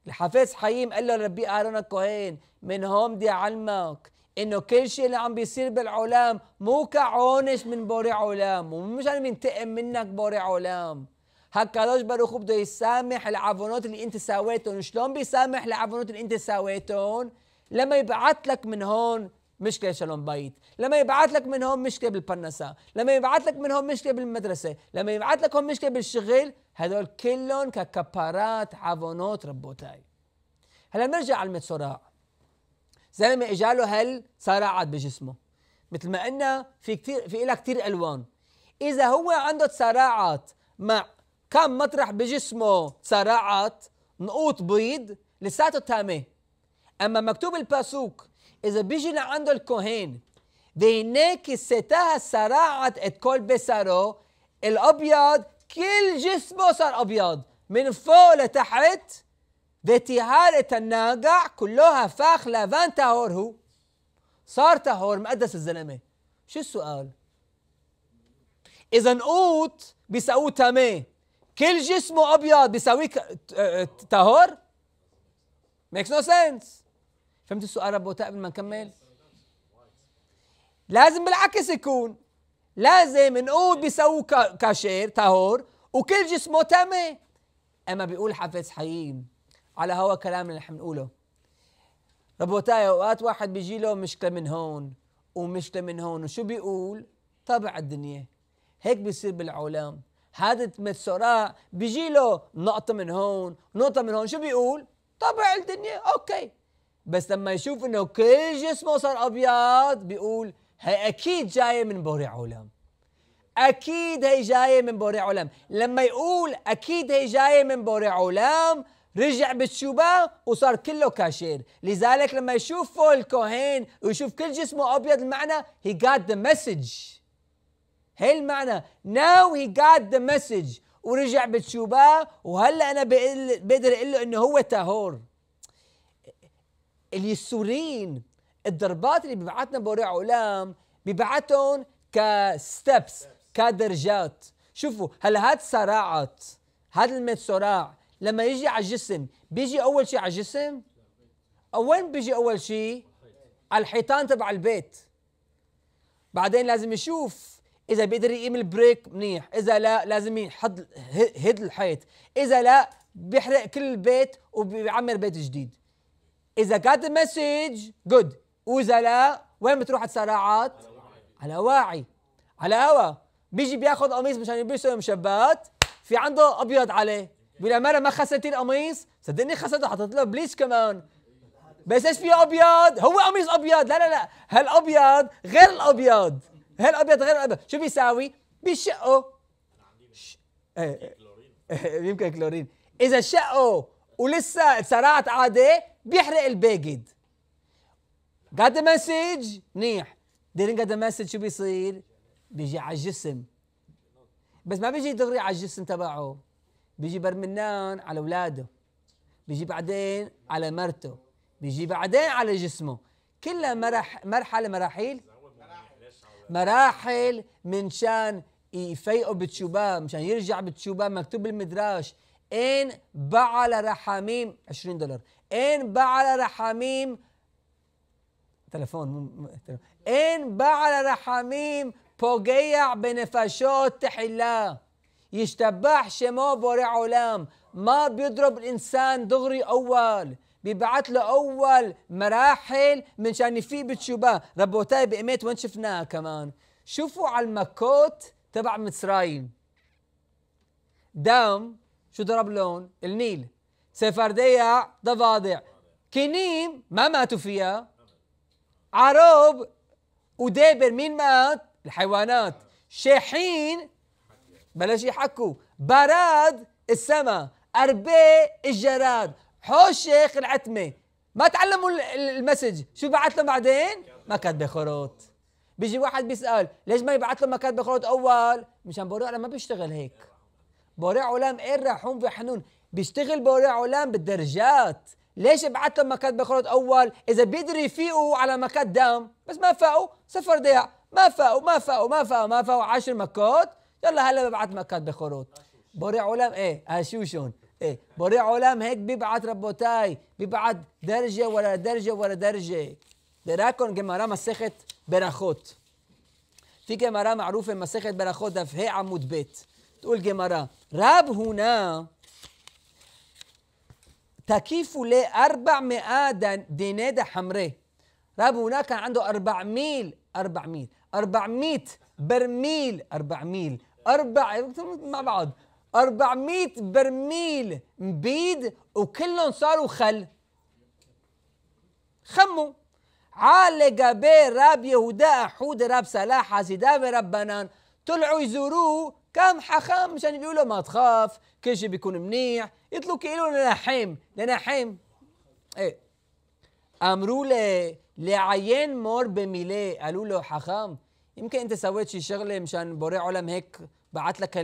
[SPEAKER 1] الحفيظ حييم قال له ربي ارون الكهين من هون بدي اعلمك انه كل شيء اللي عم بيصير بالعلام مو كعونش من بوري علام ومش انا بنتقم منك بوري علام هكذاش بروخو بده يسامح العفونات اللي انت سويتهم شلون بيسامح العفونات اللي انت سويتهم لما يبعث لك من هون مشكله شلون بيت لما يبعث لك من هون مشكله بالبرنسة لما يبعث لك من هون مشكله بالمدرسه لما يبعث لك هون مشكله بالشغل هدول كلهم ككبارات عفونات ربوتاي هلا نرجع على المتصراع زلمه اجاله هل صراعات بجسمه مثل ما قلنا في كثير في لها كثير الوان اذا هو عنده تصراعات مع كان مطرح بجسمه تسرعت نقوط بيض لساته تامه اما مكتوب الباسوك اذا بيجي لعنده الكهين ديناك ستها ات كل بسره الابيض كل جسمه صار ابيض من فوق لتحت بتيهار الناقع كلها فاخ لافان تهور هو صار تهور مقدس الزلمة شو السؤال إذا نقوط بيسووه تامه كل جسمه ابيض بيساويك طهور ميكس نو سنس فهمت السؤال ربوتا قبل ما نكمل لازم بالعكس يكون لازم نقول بيساوي كاشير طهور وكل جسمه تامي اما بيقول حافظ حييم على هوا كلام اللي نحن بنقوله ربوتاي اوقات واحد بيجي له مشكله من هون ومشكله من هون وشو بيقول طبع الدنيا هيك بيصير بالعالم هذا الثراء بيجي له نقطة من هون نقطة من هون شو بيقول؟ طبع الدنيا اوكي بس لما يشوف انه كل جسمه صار ابيض بيقول هي اكيد جاية من بوري علم اكيد هي جاية من بوري علم لما يقول اكيد هي جاية من بوري علم رجع بالشوبة وصار كله كاشير لذلك لما يشوف فول كوهين ويشوف كل جسمه ابيض المعنى he got the message هي المعنى now he got the message ورجع بتشوباه وهلا انا بقدر اقول له انه هو تاهور اليسورين الضربات اللي ببعثنا بوري علام ببعثهم كستبس كدرجات شوفوا هلا هاد صراعات هاد الميت صراع لما يجي على الجسم بيجي اول شيء على الجسم او وين بيجي اول شيء على الحيطان تبع البيت بعدين لازم يشوف اذا بيقدر يقيم البريك منيح اذا لا لازم يحط هد الحيط اذا لا بيحرق كل البيت وبيعمر بيت جديد اذا كانت المسج جود واذا لا وين بتروح الصراعات على واعي على هوا بيجي بياخذ قميص مشان يلبسه مشبات في عنده ابيض عليه بيقول مره ما خسرتي القميص صدقني خسرته حطيت له بليش كمان بس ايش فيه ابيض هو قميص ابيض لا لا لا هالابيض غير الابيض هل ابيض غير الابيض شو بيساوي بيشقه إيه. يمكن كلورين اذا شقه ولسه اتسرعت عادي بيحرق الباجد got مسج منيح didn't مسج شو بيصير بيجي على الجسم بس ما بيجي دغري على الجسم تبعه بيجي برمنان على اولاده بيجي بعدين على مرته بيجي بعدين على جسمه كلها مرح مرحله مراحل مراحل من شان يفيقوا بتشوباه مشان يرجع بتشوباه مكتوب بالمدراش ان بعل رحاميم 20 دولار ان بعل رحاميم تلفون مو ان بعل رحاميم פוגע בנפשות تحلا يشتبح شمو בורא עולם. ما بيضرب الانسان دغري اول بيبعت له اول مراحل من شان يفيق بتشوبه ربوتاي بقيمات وين شفناها كمان شوفوا على المكوت تبع مصرايين دام شو ضرب لون النيل سفرديع ضفادع كنيم ما ماتوا فيها عروب ودابر مين مات الحيوانات شاحين بلاش يحكوا براد السما أربي الجراد حوش شيخ العتمه ما تعلموا المسج شو بعت لهم بعدين ما كاتبه بخروط بيجي واحد بيسال ليش ما يبعث لهم ما بخروط اول مشان بوري علام ما بيشتغل هيك بوري علام ايه رحوم وحنون بيشتغل بوري علام بالدرجات ليش ابعث لهم مكات بخروط اول اذا بيدري يفيقوا على مكات دام بس ما فاقوا صفر ضيع ما فاقوا ما فاقوا ما فاقوا ما فاقوا عشر مكات يلا هلا ببعث مكات بخروط بوري علام ايه هاشوشون ايه بوري عالم هيك بيبعت ربوتاي بيبعت درجة ورا درجة ورا درجة دراكون جمارا مسخت بרכות في جمارا معروفة مسخت بרכות دف هي عمود بيت تقول جمارا راب هنا تكيف ل400 دينادة حمري راب هنا كان عنده ميل 400 400 برميل 400 أربع مع بعض 400 برميل مبيد وكلهم صاروا خل خموا عالي جابي راب يهودا حود راب سلاح زدام راب بنان طلعوا يزوروه كم حخام مشان يقولوا له ما تخاف كل شيء بيكون منيح يطلوا كيلو لنا حيم لنا حيم ايه امروا له لعين مور بميلي قالوا له حخام يمكن انت سويت شي شغله مشان بوري علم هيك بعت لك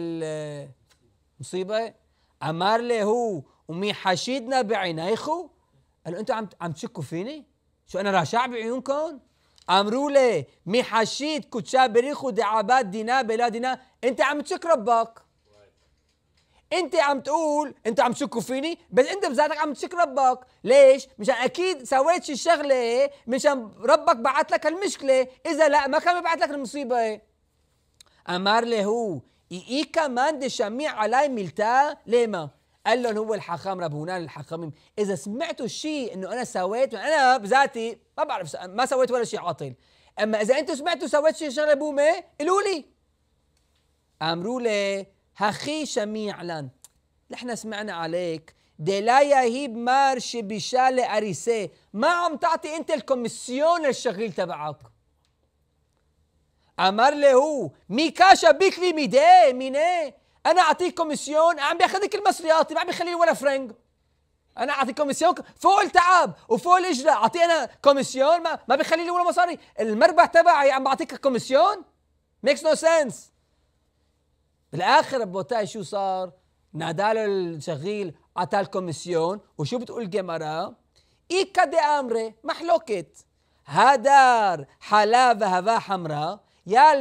[SPEAKER 1] مصيبه امر له هو ومي حشيدنا بعينيخو قال له انتم عم عم تشكوا فيني شو انا راشع بعيونكم امروا لي مي حشيد كتشا بريخو دعابات دينا بلادنا انت عم تشك ربك انت عم تقول انت عم تشكوا فيني بس انت بذاتك عم تشك ربك ليش مشان اكيد سويت شي شغله مشان ربك بعت لك المشكله اذا لا ما كان ببعت لك المصيبه امر له هو اي مان دشميع علي ملتا ليما قال لهم هو الحاخام ربونان الحاخامين اذا سمعتوا شيء انه انا سويت انا بذاتي ما بعرف ما سويت ولا شيء عاطل اما اذا انتم سمعتوا سويت شيء شغله بومه قولوا لي امروا لي هخي شميع لن نحن سمعنا عليك دلايا هيب مارشي بشالة أريسي ما عم تعطي انت الكوميسيون الشغيل تبعك عمر له هو ميكاشا بيكلي ميدي ميني انا اعطيك كوميسيون عم بياخذ المصريات ما عم بيخلي ولا فرنك انا اعطيك كوميسيون فوق التعب وفوق الاجره اعطي انا كوميسيون ما, ما بيخلي لي ولا مصاري المربح تبعي عم بعطيك كوميسيون ميكس نو سنس بالاخر بوتاي شو صار ناداله الشغيل أعطاه الكوميسيون وشو بتقول جيمارا ايكا دي امري محلوكت هادار حلاوه هبا حمراء يا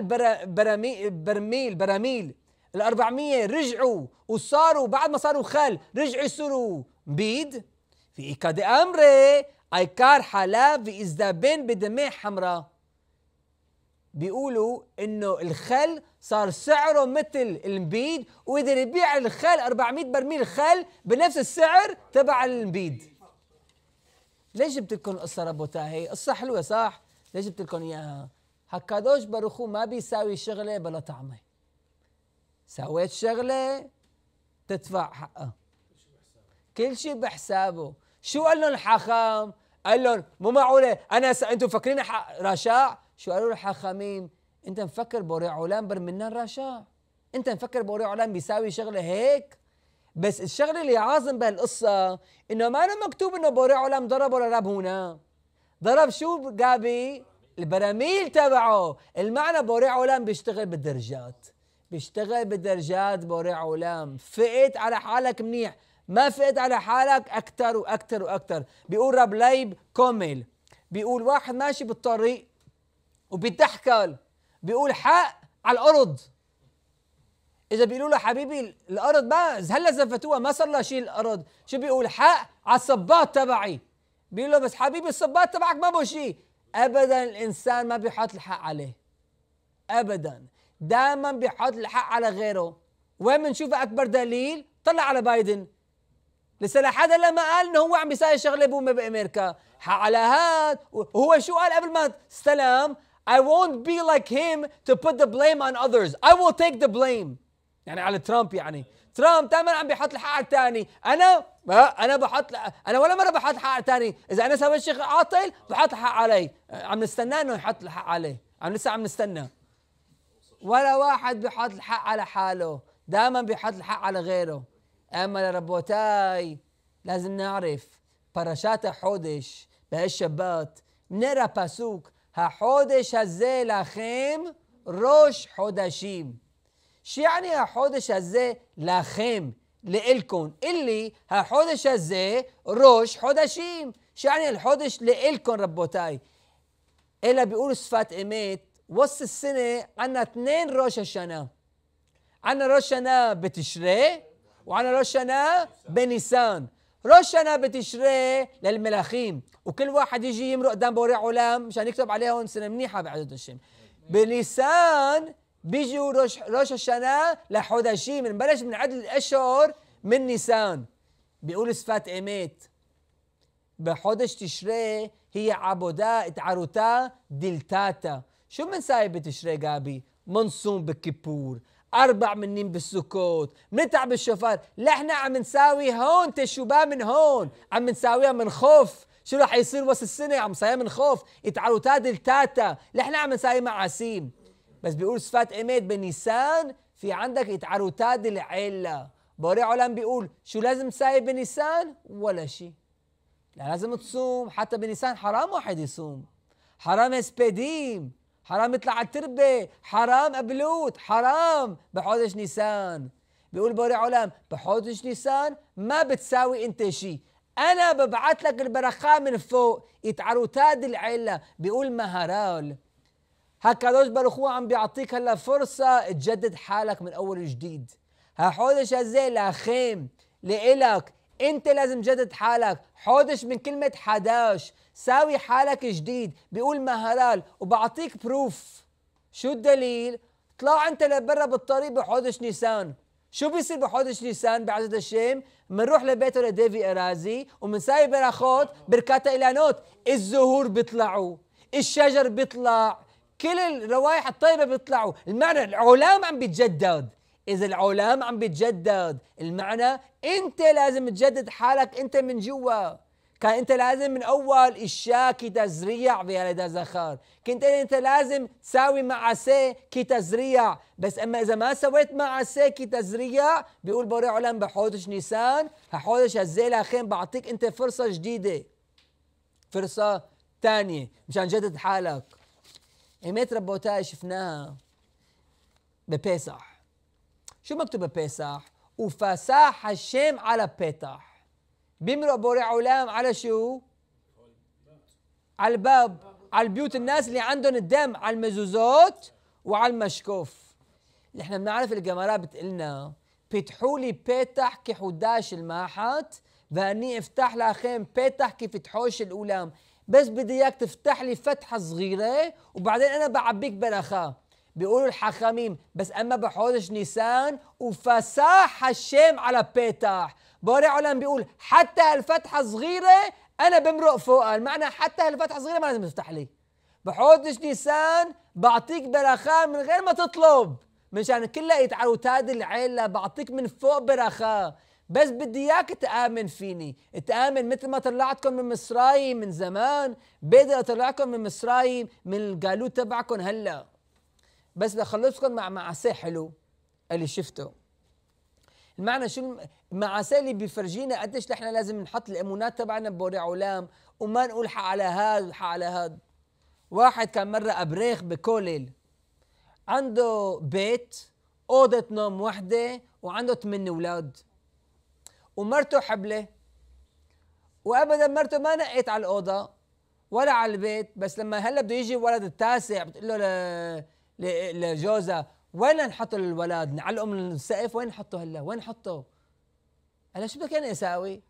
[SPEAKER 1] البراميل برميل براميل ال 400 رجعوا وصاروا بعد ما صاروا خال رجعوا يصيروا بيد في إكاد أمري أيكار في ازدابين بدماء حمراء بيقولوا انه الخل صار سعره مثل المبيد وقدر يبيع الخل 400 برميل خل بنفس السعر تبع المبيد ليش جبت لكم القصه ربوتا هي قصه حلوه صح ليش جبت لكم اياها הקדוש ברוך הוא, מה ביסאווי שרלה בלה טעמי? סאווית שרלה תתבע חאה. كل شيء بحسابه شو قال لهم الحاخام قال لهم مو معقوله انا س... انتم مفكرين رشاع شو قالوا الحاخامين انت مفكر بوري علام بر منن رشاع انت مفكر بوري علام بيساوي شغله هيك بس الشغله اللي عاظم بهالقصه انه ما أنا مكتوب انه بوري علام ضرب ولا رب هنا ضرب شو جابي البراميل تبعه المعنى بوري عولام بيشتغل بالدرجات بيشتغل بالدرجات بوري عولام فقت على حالك منيح ما فقت على حالك اكثر واكثر واكثر بيقول رب ليب كومل بيقول واحد ماشي بالطريق وبيتحكل بيقول حق على الارض اذا بيقولوا له حبيبي الارض ما هلا زفتوها ما صار لها شيء الارض شو بيقول حق على الصباط تبعي بيقول له بس حبيبي الصباط تبعك ما بو شيء ابدا الانسان ما بيحط الحق عليه ابدا دائما بيحط الحق على غيره وين بنشوف اكبر دليل طلع على بايدن لسه هلا لما قال انه هو عم بيساوي شغله بومه بامريكا حق على هاد وهو شو قال قبل ما استلم I won't be like him to put the blame on others I will take the blame يعني على ترامب يعني ترامب دائما عم بيحط الحق على الثاني انا انا بحط انا ولا مره بحط حق تاني اذا انا سويت شيء عاطل بحط الحق علي عم نستناه انه يحط الحق علي عم لسه عم نستنى ولا واحد بحط الحق على حاله دائما بحط الحق على غيره اما لربوتاي لازم نعرف פרשת نرى باسوك ها حودش הפסוק, החודש روش حودشيم شو يعني ها حودش هزي لخيم لإلكن اللي حودش زي روش حودشيم شعني الحودش لإلكن ربوتاي إلا بيقولوا صفات إيمات وسط السنة عنا اثنين روش الشناه عنا روش هنا بتشري وعنا روش هنا بنيسان روش هنا بتشري للملاخيم وكل واحد يجي يمرق قدام بوري علام مشان يكتب عليهم سنة منيحة بعدد الشم بنيسان بيجوا روش روش الشناء من بلش من عدد الاشهر من نيسان بيقول صفات إيميت بحدش تشري هي عبودا اتعروتا دلتاتا شو من سايب تشري جابي منصوم بكيبور أربع منين بالسكوت منتعب بالشفار لحنا عم نساوي هون تشوبا من هون عم نساويها من خوف شو رح يصير وسط السنة عم نساويها من خوف اتعروتا دلتاتا لحنا عم نساوي مع بس بيقول صفات ايمت بنيسان في عندك اتعروتاد العلة بوري عالم بيقول شو لازم تساوي بنيسان ولا شيء لا لازم تصوم حتى بنيسان حرام واحد يصوم حرام اسبيديم حرام يطلع على التربة حرام أبلوت حرام بحوزش نيسان بيقول بوري عالم بحوزش نيسان ما بتساوي انت شيء انا ببعث لك البرخاء من فوق يتعروتاد العلة بيقول مهرال هكذا بالاخوه عم بيعطيك هلا فرصه تجدد حالك من اول وجديد هحودش هزي لخيم لإلك انت لازم تجدد حالك حودش من كلمة حداش ساوي حالك جديد بيقول مهرال وبعطيك بروف شو الدليل طلع انت لبرا بالطريق بحودش نيسان شو بيصير بحودش نيسان بعزة الشيم منروح لبيته لديفي ارازي ومنساوي براخوت بركاتا الى نوت الزهور بيطلعوا الشجر بيطلع كل الروائح الطيبه بيطلعوا المعنى العلام عم بيتجدد اذا العلام عم بيتجدد المعنى انت لازم تجدد حالك انت من جوا كان انت لازم من اول الشاكي تزريع بهذا زخار كنت انت لازم تساوي مع سي كي تزريع بس اما اذا ما سويت مع سي كي تزريع بيقول بوري علم بحوضش نيسان هحوضش هالزي لاخين بعطيك انت فرصه جديده فرصه ثانيه مشان جدد حالك אמת רבותיי שפנהה בפסח. שו מכתוב בפסח? ופסח השם על הפתח. במרו בורא עולם על שהוא? על בב, על ביות الناس اللي عندهم الدم على المزوزات وعلى المشكوف. نحن بنعرف الجمارة بتقلنا פיתחו לי פתח כחודה של מחט, ואני אפתח לכם פתח כפתחו של אולם. بس بدي اياك تفتح لي فتحه صغيره وبعدين انا بعبيك بنخاع بيقولوا الحخاميم بس اما بحوزش نيسان وفساح الشام على بيتاح بوري علم بيقول حتى هالفتحه صغيره انا بمرق فوقها المعنى حتى هالفتحه صغيره ما لازم تفتح لي بحوزش نيسان بعطيك برخاء من غير ما تطلب مشان كلها يتعالوا تاد العيله بعطيك من فوق برخاء بس بدي اياك تآمن فيني تآمن مثل ما طلعتكم من مصرايم من زمان بدي اطلعكم من مصرايم من الجالوت تبعكم هلا بس بخلصكم مع معساه حلو اللي شفته المعنى شو المعساه اللي بيفرجينا قديش نحن لازم نحط الايمونات تبعنا بوري علام وما نقول حق على هذا وحق على هذا واحد كان مره ابريخ بكولل عنده بيت اوضه نوم وحده وعنده ثمان اولاد ومرته حبله وابدا مرته ما نقيت على الاوضه ولا على البيت بس لما هلا بده يجي الولد التاسع بتقول له ل... ل... لجوزها وين نحط الولد نعلقه من السقف وين نحطه هلا وين نحطه قال شو بدك انا يعني اساوي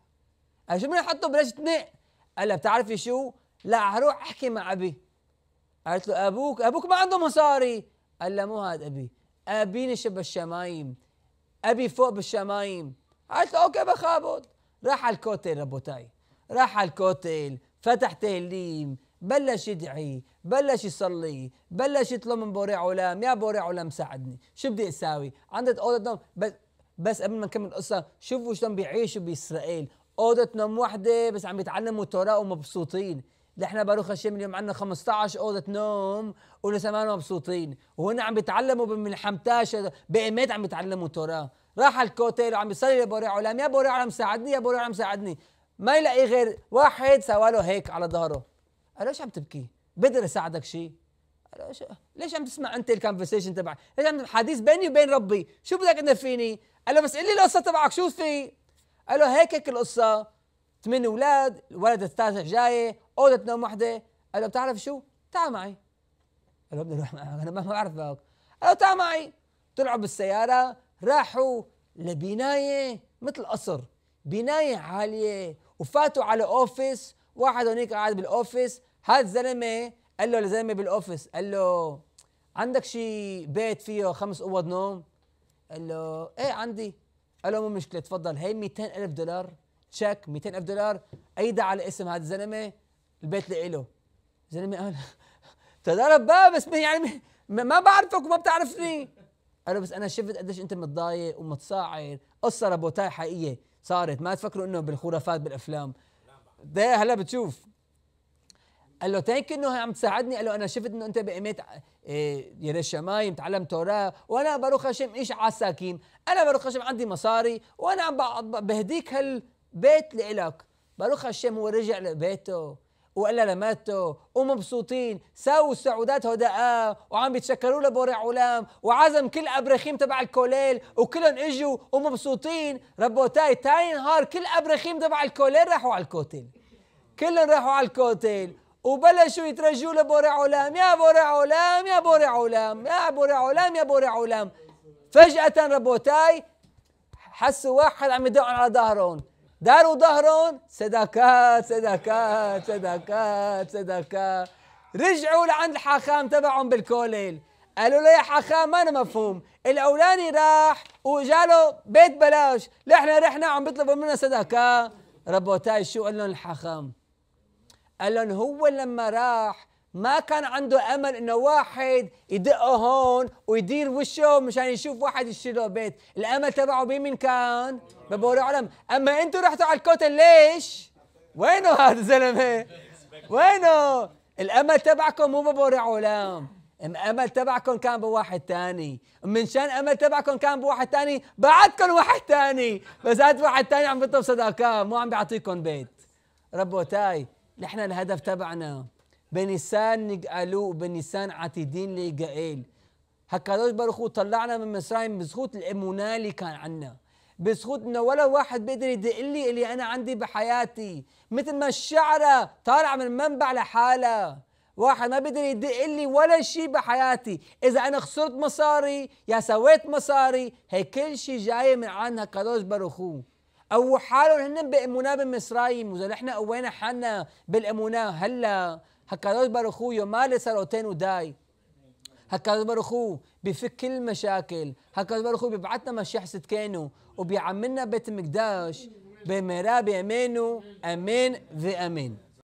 [SPEAKER 1] قال شو بدنا نحطه بلاش تنق قال لها بتعرفي شو لا هروح احكي مع ابي قالت له ابوك ابوك ما عنده مصاري قال لها مو هذا ابي ابيني شب الشمايم ابي فوق بالشمايم له اوكي بخابط راح على الكوتل ربوتاي راح على الكوتل فتح تهليم بلش يدعي بلش يصلي بلش يطلب من بوري علام يا بوري علام ساعدني شو بدي اساوي عندك اوضه نوم بس بس قبل ما نكمل القصه شوفوا شلون بيعيشوا باسرائيل اوضه نوم واحده بس عم بيتعلموا توراه ومبسوطين نحن باروخ هشام اليوم عندنا 15 اوضه نوم ولسه ما مبسوطين وهنا عم بيتعلموا بملحمتاش بقيمات عم بيتعلموا توراه راح الكوتيل وعم يصلي لبوري علم يا بوري علم ساعدني يا بوري علم ساعدني ما يلاقي غير واحد سوى له هيك على ظهره قال له ليش عم تبكي؟ بقدر اساعدك شيء قال له ليش عم تسمع انت الكونفرسيشن تبعي؟ ليش عم حديث بيني وبين ربي؟ شو بدك انت فيني؟ قال له بس قل لي القصه تبعك شو في؟ قال له هيك هيك القصه ثمان اولاد، الولد الثالث جاي، اوضه نوم وحده، قال له بتعرف شو؟ تعال معي قال له بدي اروح معك انا ما بعرفك قال له تعال معي طلعوا بالسياره راحوا لبنايه مثل قصر بنايه عاليه وفاتوا على اوفيس واحد هونيك قاعد بالاوفيس هذا الزلمه قال له الزلمه بالاوفيس قال له عندك شي بيت فيه خمس اوض نوم قال له ايه عندي قال له مو مشكله تفضل هي 200 الف دولار تشيك 200 الف دولار ايدها على اسم هذا الزلمه البيت لإله زلمه قال تضرب بقى بس يعني ما بعرفك وما بتعرفني قال له بس انا شفت قديش انت متضايق ومتصاعد قصه ربوتاي حقيقيه صارت ما تفكروا انه بالخرافات بالافلام ده هلا بتشوف قال له تانك انه عم تساعدني قال له انا شفت انه انت بقيمت آه، يرشمايم تعلم توراه وانا بروح هشم ايش عساكين انا بروح هشم عندي مصاري وانا عم بهديك هالبيت لإلك بروح هشم هو رجع لبيته وإلا ماتوا ومبسوطين ساووا السعودات هدعاء وعم بيتشكروا لبوري علام وعزم كل أبرخيم تبع الكوليل وكلهم إجوا ومبسوطين ربوتاي تاني نهار كل أبرخيم تبع الكوليل راحوا على الكوتيل كلهم راحوا على الكوتيل وبلشوا يترجوا لبوري علام يا بوري علام يا بوري علام يا بوري علام يا بوري علام فجأة ربوتاي حسوا واحد عم يدق على ظهرهم داروا و ظهرهم صدقات صدقات صدقات صدقات رجعوا لعند الحاخام تبعهم بالكوليل قالوا له يا حاخام ما أنا مفهوم الأولاني راح وجاله بيت بلاش نحن رحنا عم بيطلبوا منا صدقات ربوتاي شو قال لهم الحاخام قال لهم هو لما راح ما كان عنده امل انه واحد يدقه هون ويدير وشه مشان يشوف واحد يشتري له بيت، الامل تبعه بمين كان؟ بابو علم اما انتم رحتوا على الكوتل ليش؟ وينه هذا الزلمه؟ وينه؟ الامل تبعكم مو بابو علم الامل تبعكم كان بواحد تاني، من شان امل تبعكم كان بواحد تاني بعتكم واحد تاني، بس هذا واحد تاني عم بيطلب صداقات مو عم بيعطيكم بيت. تاي نحن الهدف تبعنا بنسان نجألو بنسان عتيدين لإجائيل هكذا برخو طلعنا من مصرين بزخوت الإمونة اللي كان عنا بزخوت إنه ولا واحد بيقدر يدق لي اللي أنا عندي بحياتي مثل ما الشعرة طالعة من منبع لحالها واحد ما بيقدر يدق لي ولا شيء بحياتي اذا انا خسرت مصاري يا سويت مصاري هي كل شيء جاي من عندها كادوش برخوه او حالهم هن بإمونة بالمصرايم واذا نحن قوينا حالنا بالإمونة هلا הקדוש ברוך הוא יאמר לצרותינו די. הקדוש ברוך הוא بيفك كل المشاكل هكذا برخو بيبعثنا مشيح صدقانه وبيعملنا بيت المقداش بمراه بيمينه امين وامين